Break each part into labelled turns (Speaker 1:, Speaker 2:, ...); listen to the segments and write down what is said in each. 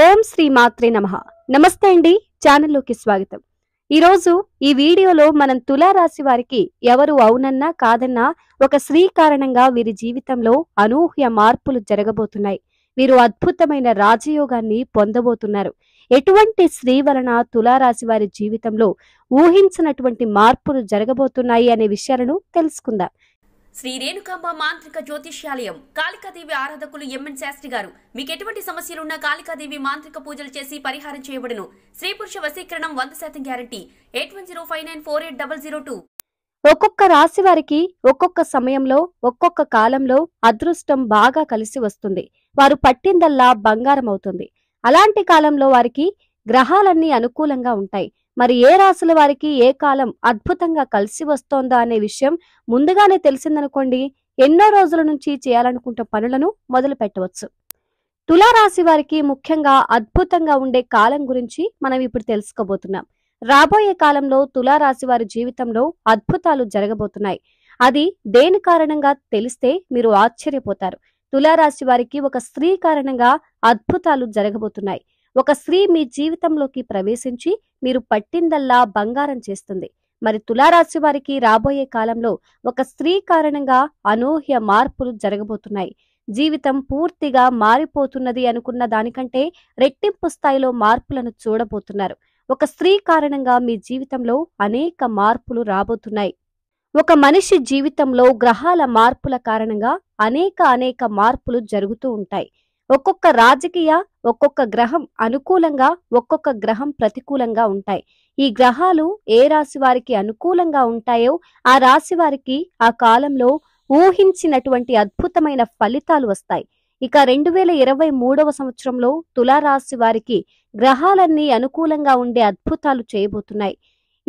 Speaker 1: ఓం శ్రీ మాత్రే నమ నమస్తే అండి ఛానల్లోకి స్వాగతం ఈరోజు ఈ వీడియోలో మనం తులారాశి వారికి ఎవరు అవునన్నా కాదన్నా ఒక స్త్రీ కారణంగా వీరి జీవితంలో అనూహ్య మార్పులు జరగబోతున్నాయి వీరు అద్భుతమైన రాజయోగాన్ని పొందబోతున్నారు ఎటువంటి స్త్రీ వలన తులారాశి వారి జీవితంలో ఊహించినటువంటి మార్పులు జరగబోతున్నాయి అనే విషయాలను తెలుసుకుందాం శ్రీ రేణుకాంబ మాంత్రిక జ్యోతిష్యాలయం కాళికాదేవి ఆరాధకులు ఎంఎన్ శాస్త్రి గారు మీకు ఎటువంటి సమస్యలున్నా కాళికాదేవి మాంత్రిక పూజలు చేసి పరిహారం చేయబడును స్త్రీ పురుష వశీకరణం వంద శాతం guarantee eight one zero five nine four eight double zero two ఒక్కొక్క రాశి వారికి ఒక్కొక్క సమయంలో ఒక్కొక్క కాలంలో అదృష్టం బాగా కలిసి వస్తుంది వారు పట్టిందల్లా బంగారం అవుతుంది అలాంటి కాలంలో వారికి గ్రహాలన్నీ అనుకూలంగా ఉంటాయి మరి ఏ రాసుల వారికి ఏ కాలం అద్భుతంగా కలిసి వస్తోందా అనే విషయం ముందుగానే తెలిసిందనుకోండి ఎన్నో రోజుల నుంచి చేయాలనుకుంటే పనులను మొదలు పెట్టవచ్చు తులారాశి వారికి ముఖ్యంగా అద్భుతంగా ఉండే కాలం గురించి మనం ఇప్పుడు తెలుసుకోబోతున్నాం రాబోయే కాలంలో తులారాశి వారి జీవితంలో అద్భుతాలు జరగబోతున్నాయి అది దేని కారణంగా తెలిస్తే మీరు ఆశ్చర్యపోతారు తులారాశి వారికి ఒక స్త్రీ కారణంగా అద్భుతాలు జరగబోతున్నాయి ఒక స్త్రీ మీ జీవితంలోకి ప్రవేశించి మీరు పట్టిందల్లా బంగారం చేస్తుంది మరి తులారాశి వారికి రాబోయే కాలంలో ఒక స్త్రీ కారణంగా అనూహ్య మార్పులు జరగబోతున్నాయి జీవితం పూర్తిగా మారిపోతున్నది అనుకున్న దానికంటే రెట్టింపు స్థాయిలో మార్పులను చూడబోతున్నారు ఒక స్త్రీ కారణంగా మీ జీవితంలో అనేక మార్పులు రాబోతున్నాయి ఒక మనిషి జీవితంలో గ్రహాల మార్పుల కారణంగా అనేక అనేక మార్పులు జరుగుతూ ఉంటాయి ఒక్కొక్క రాజకీయ ఒక్కొక్క గ్రహం అనుకూలంగా ఒక్కొక్క గ్రహం ప్రతికూలంగా ఉంటాయి ఈ గ్రహాలు ఏ రాశి వారికి అనుకూలంగా ఉంటాయో ఆ రాశి వారికి ఆ కాలంలో ఊహించినటువంటి అద్భుతమైన ఫలితాలు వస్తాయి ఇక రెండు వేల ఇరవై మూడవ సంవత్సరంలో తులారాశి వారికి గ్రహాలన్నీ అనుకూలంగా ఉండే అద్భుతాలు చేయబోతున్నాయి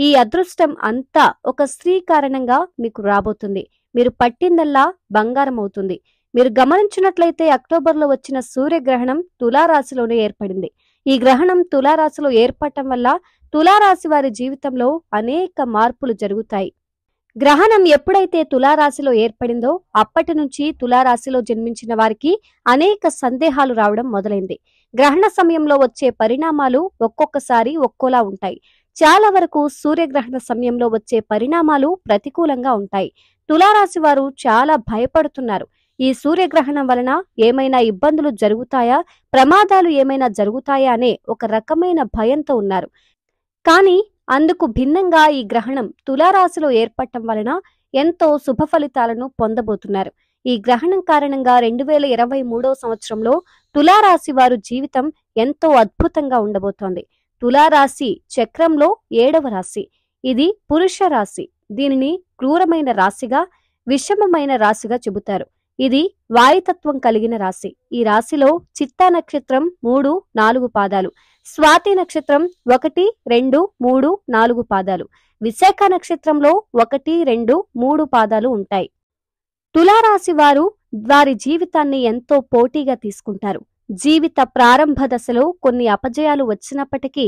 Speaker 1: ఈ అదృష్టం అంతా ఒక స్త్రీ కారణంగా మీకు రాబోతుంది మీరు పట్టిందల్లా బంగారం అవుతుంది మీరు గమనించినట్లయితే అక్టోబర్లో వచ్చిన సూర్యగ్రహణం తులారాశిలోనే ఏర్పడింది ఈ గ్రహణం తులారాశిలో ఏర్పడటం వల్ల తులారాశి వారి జీవితంలో అనేక మార్పులు జరుగుతాయి గ్రహణం ఎప్పుడైతే తులారాశిలో ఏర్పడిందో అప్పటి నుంచి తులారాశిలో జన్మించిన వారికి అనేక సందేహాలు రావడం మొదలైంది గ్రహణ సమయంలో వచ్చే పరిణామాలు ఒక్కొక్కసారి ఒక్కోలా ఉంటాయి చాలా వరకు సూర్యగ్రహణ సమయంలో వచ్చే పరిణామాలు ప్రతికూలంగా ఉంటాయి తులారాశి వారు చాలా భయపడుతున్నారు ఈ సూర్యగ్రహణం వలన ఏమైనా ఇబ్బందులు జరుగుతాయా ప్రమాదాలు ఏమైనా జరుగుతాయా అనే ఒక రకమైన భయంతో ఉన్నారు కానీ అందుకు భిన్నంగా ఈ గ్రహణం తులారాశిలో ఏర్పడటం వలన ఎంతో శుభ ఫలితాలను పొందబోతున్నారు ఈ గ్రహణం కారణంగా రెండు వేల ఇరవై మూడో సంవత్సరంలో తులారాశి వారు జీవితం ఎంతో అద్భుతంగా ఉండబోతోంది తులారాశి చక్రంలో ఏడవ రాశి ఇది పురుష రాశి దీనిని క్రూరమైన రాశిగా విషమమైన రాశిగా చెబుతారు ఇది వాయుతత్వం కలిగిన రాశి ఈ రాశిలో చిత్తా నక్షత్రం మూడు నాలుగు పాదాలు స్వాతి నక్షత్రం ఒకటి రెండు మూడు నాలుగు పాదాలు విశాఖ నక్షత్రంలో ఒకటి రెండు మూడు పాదాలు ఉంటాయి తులారాశి వారు వారి జీవితాన్ని ఎంతో పోటీగా తీసుకుంటారు జీవిత ప్రారంభ దశలో కొన్ని అపజయాలు వచ్చినప్పటికీ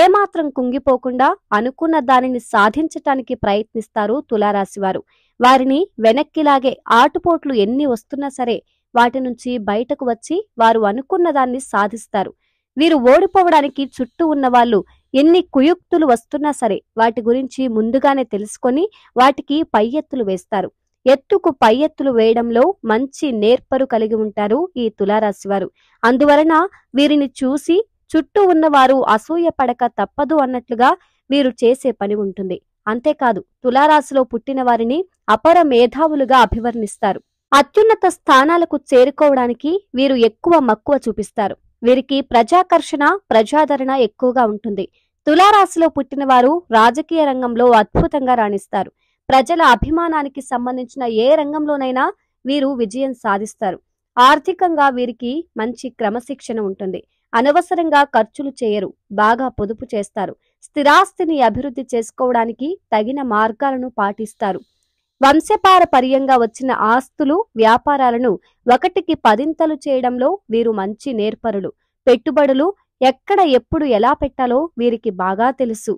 Speaker 1: ఏమాత్రం కుంగిపోకుండా అనుకున్న దానిని సాధించటానికి ప్రయత్నిస్తారు తులారాశివారు వారిని వెనక్కిలాగే ఆటుపోట్లు ఎన్ని వస్తున్నా సరే వాటి నుంచి బయటకు వచ్చి వారు అనుకున్న దాన్ని సాధిస్తారు వీరు ఓడిపోవడానికి చుట్టూ ఉన్న వాళ్ళు ఎన్ని కుయుక్తులు వస్తున్నా సరే వాటి గురించి ముందుగానే తెలుసుకొని వాటికి పై ఎత్తులు వేస్తారు ఎత్తుకు పై ఎత్తులు వేయడంలో మంచి నేర్పరు కలిగి ఉంటారు ఈ తులారాశివారు అందువలన వీరిని చూసి చుట్టూ ఉన్నవారు అసూయ పడక తప్పదు అన్నట్లుగా వీరు చేసే పని ఉంటుంది అంతేకాదు తులారాశిలో పుట్టిన వారిని అపర మేధావులుగా అభివర్ణిస్తారు అత్యున్నత స్థానాలకు చేరుకోవడానికి వీరు ఎక్కువ మక్కువ చూపిస్తారు వీరికి ప్రజాకర్షణ ప్రజాదరణ ఎక్కువగా ఉంటుంది తులారాశిలో పుట్టిన వారు రాజకీయ రంగంలో అద్భుతంగా రాణిస్తారు ప్రజల అభిమానానికి సంబంధించిన ఏ రంగంలోనైనా వీరు విజయం సాధిస్తారు ఆర్థికంగా వీరికి మంచి క్రమశిక్షణ ఉంటుంది అనవసరంగా ఖర్చులు చేయరు బాగా పొదుపు చేస్తారు స్థిరాస్తిని అభివృద్ధి చేసుకోవడానికి తగిన మార్గాలను పాటిస్తారు వంశపారపర్యంగా వచ్చిన ఆస్తులు వ్యాపారాలను ఒకటికి పదింతలు చేయడంలో వీరు మంచి నేర్పరులు పెట్టుబడులు ఎక్కడ ఎప్పుడు ఎలా పెట్టాలో వీరికి బాగా తెలుసు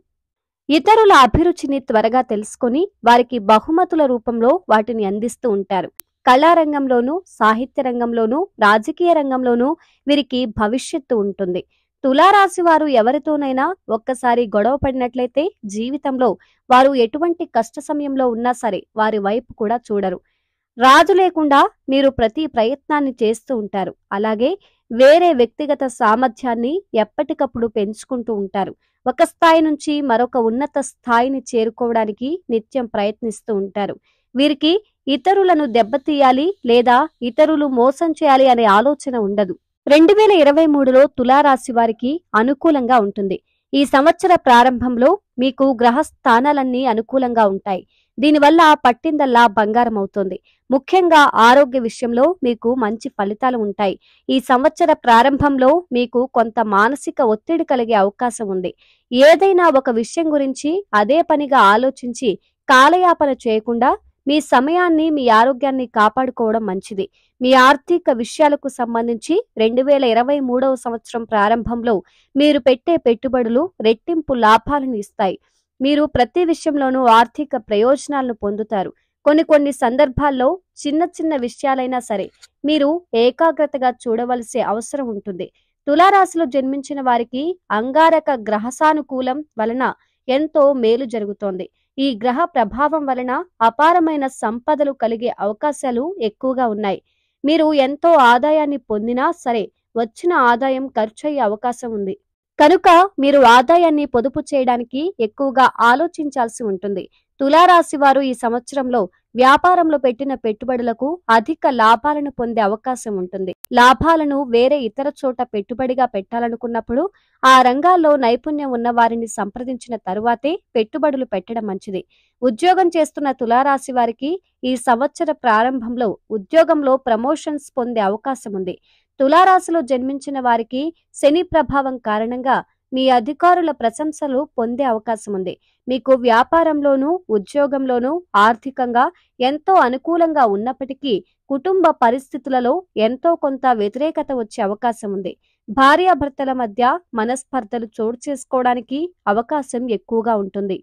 Speaker 1: ఇతరుల అభిరుచిని త్వరగా తెలుసుకుని వారికి బహుమతుల రూపంలో వాటిని అందిస్తూ ఉంటారు కళారంగంలోనూ సాహిత్య రంగంలోనూ రాజకీయ రంగంలోనూ వీరికి భవిష్యత్తు ఉంటుంది తులారాశి వారు ఎవరితోనైనా ఒక్కసారి గొడవ పడినట్లయితే జీవితంలో వారు ఎటువంటి కష్ట సమయంలో ఉన్నా సరే వారి వైపు కూడా చూడరు రాజు లేకుండా మీరు ప్రతి ప్రయత్నాన్ని చేస్తూ ఉంటారు అలాగే వేరే వ్యక్తిగత సామర్థ్యాన్ని ఎప్పటికప్పుడు పెంచుకుంటూ ఉంటారు ఒక స్థాయి నుంచి మరొక ఉన్నత స్థాయిని చేరుకోవడానికి నిత్యం ప్రయత్నిస్తూ ఉంటారు వీరికి ఇతరులను దెబ్బతీయాలి లేదా ఇతరులు మోసం చేయాలి అనే ఆలోచన ఉండదు రెండు వేల ఇరవై మూడులో తులారాశి వారికి అనుకూలంగా ఉంటుంది ఈ సంవత్సర ప్రారంభంలో మీకు గ్రహ స్థానాలన్నీ అనుకూలంగా ఉంటాయి దీనివల్ల పట్టిందల్లా బంగారం అవుతుంది ముఖ్యంగా ఆరోగ్య విషయంలో మీకు మంచి ఫలితాలు ఉంటాయి ఈ సంవత్సర ప్రారంభంలో మీకు కొంత మానసిక ఒత్తిడి కలిగే అవకాశం ఉంది ఏదైనా ఒక విషయం గురించి అదే పనిగా ఆలోచించి కాలయాపన చేయకుండా మీ సమయాన్ని మీ ఆరోగ్యాన్ని కాపాడుకోవడం మంచిది మీ ఆర్థిక విషయాలకు సంబంధించి రెండు వేల ఇరవై మూడవ సంవత్సరం ప్రారంభంలో మీరు పెట్టే పెట్టుబడులు రెట్టింపు లాభాలను ఇస్తాయి మీరు ప్రతి విషయంలోనూ ఆర్థిక ప్రయోజనాలను పొందుతారు కొన్ని కొన్ని సందర్భాల్లో చిన్న చిన్న విషయాలైనా సరే మీరు ఏకాగ్రతగా చూడవలసే అవసరం ఉంటుంది తులారాశిలో జన్మించిన వారికి అంగారక గ్రహసానుకూలం వలన ఎంతో మేలు జరుగుతోంది ఈ గ్రహ ప్రభావం వలన అపారమైన సంపదలు కలిగే అవకాశాలు ఎక్కువగా ఉన్నాయి మీరు ఎంతో ఆదాయాన్ని పొందినా సరే వచ్చిన ఆదాయం ఖర్చు అయ్యే అవకాశం ఉంది కనుక మీరు ఆదాయాన్ని పొదుపు చేయడానికి ఎక్కువగా ఆలోచించాల్సి ఉంటుంది తులారాశి వారు ఈ సంవత్సరంలో వ్యాపారంలో పెట్టిన పెట్టుబడులకు అధిక లాభాలను పొందే అవకాశం ఉంటుంది లాభాలను వేరే ఇతర చోట పెట్టుబడిగా పెట్టాలనుకున్నప్పుడు ఆ రంగాల్లో నైపుణ్యం ఉన్న వారిని సంప్రదించిన తరువాతే పెట్టుబడులు పెట్టడం మంచిది ఉద్యోగం చేస్తున్న తులారాశి వారికి ఈ సంవత్సర ప్రారంభంలో ఉద్యోగంలో ప్రమోషన్స్ పొందే అవకాశం ఉంది తులారాశిలో జన్మించిన వారికి శని ప్రభావం కారణంగా మీ అధికారుల ప్రశంసలు పొందే అవకాశం ఉంది మీకు వ్యాపారంలోనూ ఉద్యోగంలోనూ ఆర్థికంగా ఎంతో అనుకూలంగా ఉన్నప్పటికీ కుటుంబ పరిస్థితులలో ఎంతో కొంత వ్యతిరేకత వచ్చే అవకాశం ఉంది భార్యాభర్తల మధ్య మనస్పర్ధలు చోటు చేసుకోవడానికి అవకాశం ఎక్కువగా ఉంటుంది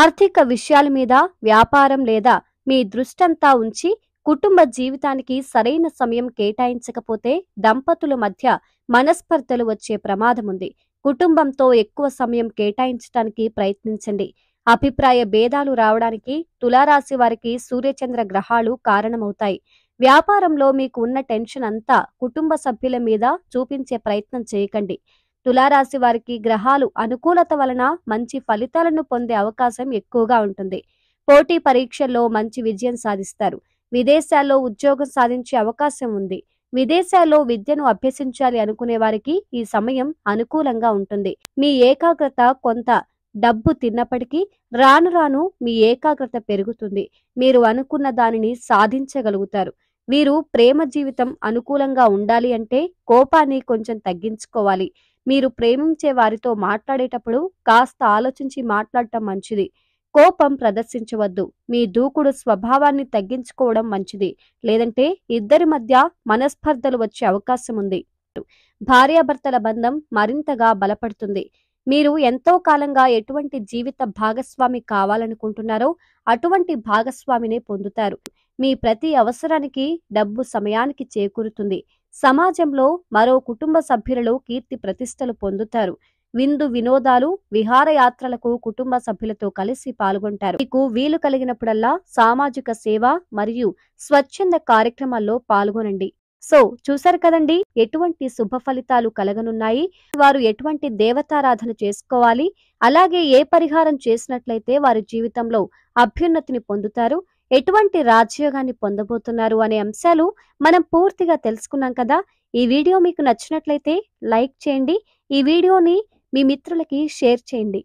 Speaker 1: ఆర్థిక విషయాల మీద వ్యాపారం లేదా మీ దృష్టంతా ఉంచి కుటుంబ జీవితానికి సరైన సమయం కేటాయించకపోతే దంపతుల మధ్య మనస్పర్ధలు వచ్చే ప్రమాదం ఉంది కుటుంబంతో ఎక్కువ సమయం కేటాయించడానికి ప్రయత్నించండి అభిప్రాయ భేదాలు రావడానికి తులారాశి వారికి సూర్యచంద్ర గ్రహాలు కారణమవుతాయి వ్యాపారంలో మీకు ఉన్న టెన్షన్ అంతా కుటుంబ సభ్యుల మీద చూపించే ప్రయత్నం చేయకండి తులారాశి వారికి గ్రహాలు అనుకూలత వలన మంచి ఫలితాలను పొందే అవకాశం ఎక్కువగా ఉంటుంది పోటీ పరీక్షల్లో మంచి విజయం సాధిస్తారు విదేశాల్లో ఉద్యోగం సాధించే అవకాశం ఉంది విదేశాల్లో విద్యను అభ్యసించాలి అనుకునే వారికి ఈ సమయం అనుకూలంగా ఉంటుంది మీ ఏకాగ్రత కొంత డబ్బు తిన్నప్పటికీ రాను రాను మీ ఏకాగ్రత పెరుగుతుంది మీరు అనుకున్న దానిని సాధించగలుగుతారు వీరు ప్రేమ జీవితం అనుకూలంగా ఉండాలి అంటే కోపాన్ని కొంచెం తగ్గించుకోవాలి మీరు ప్రేమించే వారితో మాట్లాడేటప్పుడు కాస్త ఆలోచించి మాట్లాడటం మంచిది కోపం ప్రదర్శించవద్దు మీ దూకుడు స్వభావాన్ని తగ్గించుకోవడం మంచిది లేదంటే ఇద్దరి మధ్య మనస్పర్ధలు వచ్చే అవకాశం ఉంది భార్యాభర్తల బంధం మరింతగా బలపడుతుంది మీరు ఎంతో కాలంగా ఎటువంటి జీవిత భాగస్వామి కావాలనుకుంటున్నారో అటువంటి భాగస్వామినే పొందుతారు మీ ప్రతి అవసరానికి డబ్బు సమయానికి చేకూరుతుంది సమాజంలో మరో కుటుంబ సభ్యులలో కీర్తి ప్రతిష్టలు పొందుతారు విందు వినోదాలు విహారయాత్రలకు కుటుంబ సభ్యులతో కలిసి పాల్గొంటారు మీకు వీలు కలిగినప్పుడల్లా సామాజిక సేవ మరియు స్వచ్ఛంద కార్యక్రమాల్లో పాల్గొనండి సో చూశారు కదండి ఎటువంటి శుభ ఫలితాలు కలగనున్నాయి వారు ఎటువంటి దేవతారాధన చేసుకోవాలి అలాగే ఏ పరిహారం చేసినట్లయితే వారి జీవితంలో అభ్యున్నతిని పొందుతారు ఎటువంటి రాజయోగాన్ని పొందబోతున్నారు అనే అంశాలు మనం పూర్తిగా తెలుసుకున్నాం కదా ఈ వీడియో మీకు నచ్చినట్లయితే లైక్ చేయండి ఈ వీడియోని మీ మిత్రులకి షేర్ చేయండి